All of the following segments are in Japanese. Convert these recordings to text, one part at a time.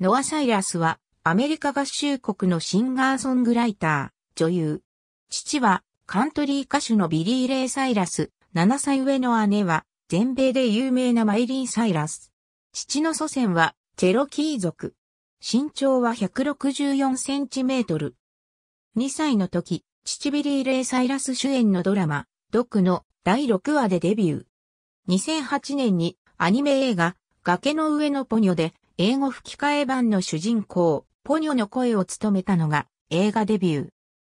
ノア・サイラスはアメリカ合衆国のシンガーソングライター、女優。父はカントリー歌手のビリー・レイ・サイラス、7歳上の姉は全米で有名なマイリン・サイラス。父の祖先はチェロキー族。身長は164センチメートル。2歳の時、父ビリー・レイ・サイラス主演のドラマ、ドクの第6話でデビュー。2008年にアニメ映画、崖の上のポニョで英語吹き替え版の主人公、ポニョの声を務めたのが映画デビュー。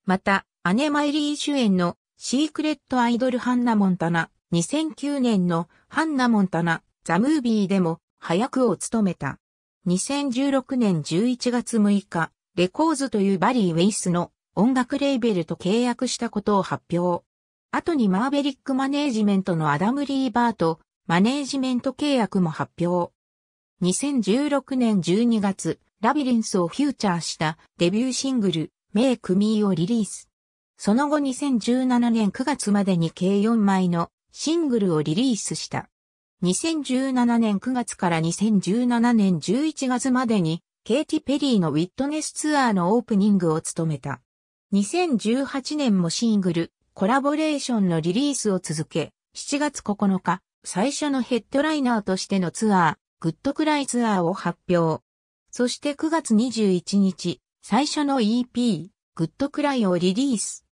また、姉マイリー主演のシークレットアイドルハンナ・モンタナ、2009年のハンナ・モンタナ、ザ・ムービーでも早くを務めた。2016年11月6日、レコーズというバリー・ウェイスの音楽レーベルと契約したことを発表。後にマーベリックマネージメントのアダム・リーバーとマネージメント契約も発表。2016年12月、ラビリンスをフューチャーしたデビューシングル、メイクミーをリリース。その後2017年9月までに計4枚のシングルをリリースした。2017年9月から2017年11月までにケイティ・ペリーのウィットネスツアーのオープニングを務めた。2018年もシングル、コラボレーションのリリースを続け、7月9日、最初のヘッドライナーとしてのツアー、グッドクライツアーを発表。そして9月21日、最初の EP、グッドクライをリリース。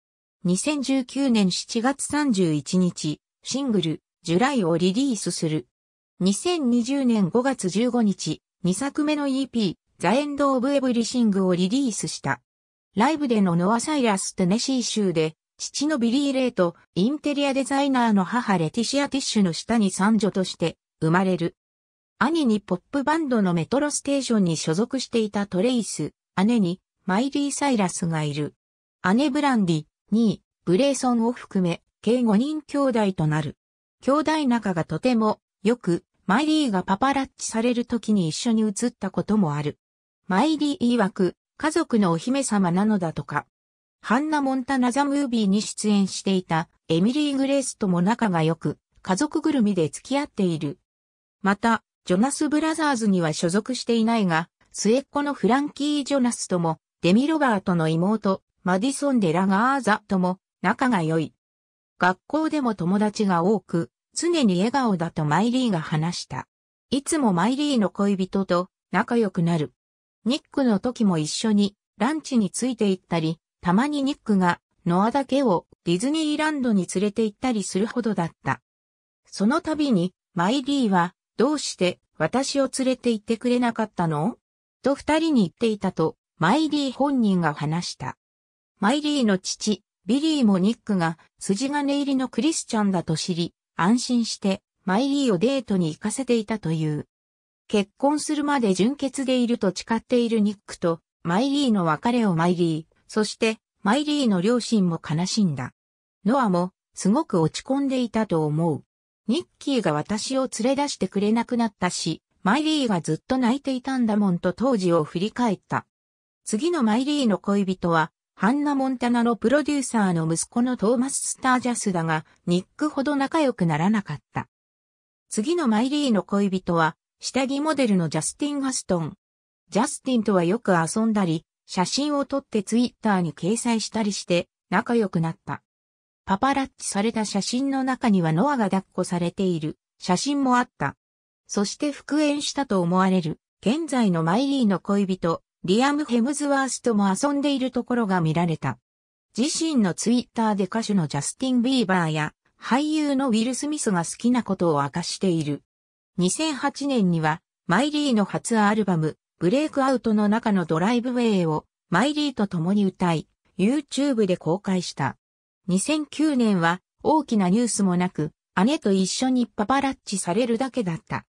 2019年7月31日、シングル、ジュライをリリースする。2020年5月15日、2作目の EP、ザ・エンド・オブ・エブリシングをリリースした。ライブでのノア・サイラス・テネシー州で、父のビリー・レイとインテリアデザイナーの母レティシア・ティッシュの下に三女として生まれる。兄にポップバンドのメトロステーションに所属していたトレイス、姉にマイリー・サイラスがいる。姉ブランディ、にブレイソンを含め、計5人兄弟となる。兄弟仲がとても、よく、マイリーがパパラッチされる時に一緒に映ったこともある。マイリー曰く、家族のお姫様なのだとか。ハンナ・モンタナ・ザ・ムービーに出演していたエミリー・グレースとも仲が良く、家族ぐるみで付き合っている。また、ジョナスブラザーズには所属していないが、末っ子のフランキー・ジョナスとも、デミ・ロバートの妹、マディソン・デラ・ガーザとも仲が良い。学校でも友達が多く、常に笑顔だとマイリーが話した。いつもマイリーの恋人と仲良くなる。ニックの時も一緒にランチについて行ったり、たまにニックがノアだけをディズニーランドに連れて行ったりするほどだった。その度にマイリーはどうして私を連れて行ってくれなかったのと二人に言っていたと、マイリー本人が話した。マイリーの父、ビリーもニックが筋金入りのクリスチャンだと知り、安心してマイリーをデートに行かせていたという。結婚するまで純潔でいると誓っているニックと、マイリーの別れをマイリー、そしてマイリーの両親も悲しんだ。ノアもすごく落ち込んでいたと思う。ニッキーが私を連れ出してくれなくなったし、マイリーがずっと泣いていたんだもんと当時を振り返った。次のマイリーの恋人は、ハンナ・モンタナのプロデューサーの息子のトーマス・スタージャスだが、ニックほど仲良くならなかった。次のマイリーの恋人は、下着モデルのジャスティン・ガストン。ジャスティンとはよく遊んだり、写真を撮ってツイッターに掲載したりして、仲良くなった。パパラッチされた写真の中にはノアが抱っこされている写真もあった。そして復縁したと思われる、現在のマイリーの恋人、リアム・ヘムズワースとも遊んでいるところが見られた。自身のツイッターで歌手のジャスティン・ビーバーや俳優のウィル・スミスが好きなことを明かしている。2008年にはマイリーの初アルバムブレイクアウトの中のドライブウェイをマイリーと共に歌い YouTube で公開した。2009年は大きなニュースもなく、姉と一緒にパパラッチされるだけだった。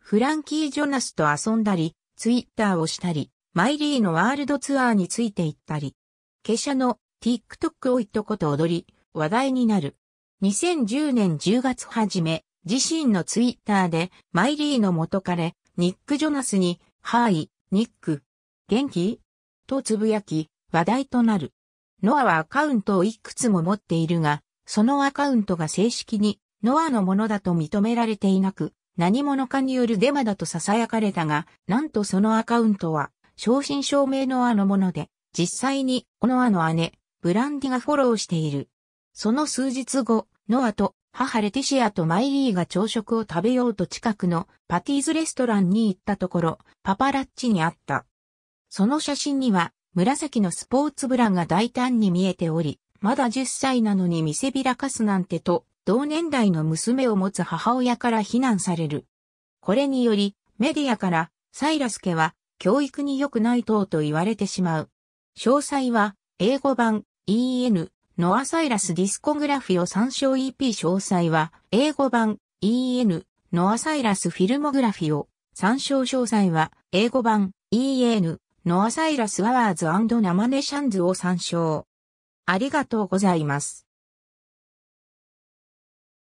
フランキー・ジョナスと遊んだり、ツイッターをしたり、マイリーのワールドツアーについて行ったり、ケシャの TikTok を一言踊り、話題になる。2010年10月初め、自身のツイッターで、マイリーの元彼、ニック・ジョナスに、はい、ニック、元気とつぶやき、話題となる。ノアはアカウントをいくつも持っているが、そのアカウントが正式にノアのものだと認められていなく、何者かによるデマだと囁かれたが、なんとそのアカウントは、正真正銘ノアのもので、実際にノアの姉、ブランディがフォローしている。その数日後、ノアと母レティシアとマイリーが朝食を食べようと近くのパティーズレストランに行ったところ、パパラッチにあった。その写真には、紫のスポーツブラが大胆に見えており、まだ10歳なのに見せびらかすなんてと、同年代の娘を持つ母親から非難される。これにより、メディアから、サイラス家は、教育に良くない等と言われてしまう。詳細は、英語版、EN、ノア・サイラスディスコグラフィを参照 EP 詳細は、英語版、EN、ノア・サイラスフィルモグラフィを、参照詳細は、英語版、EN、ノアサイラス・ワワーズナマネシャンズを参照。ありがとうございます。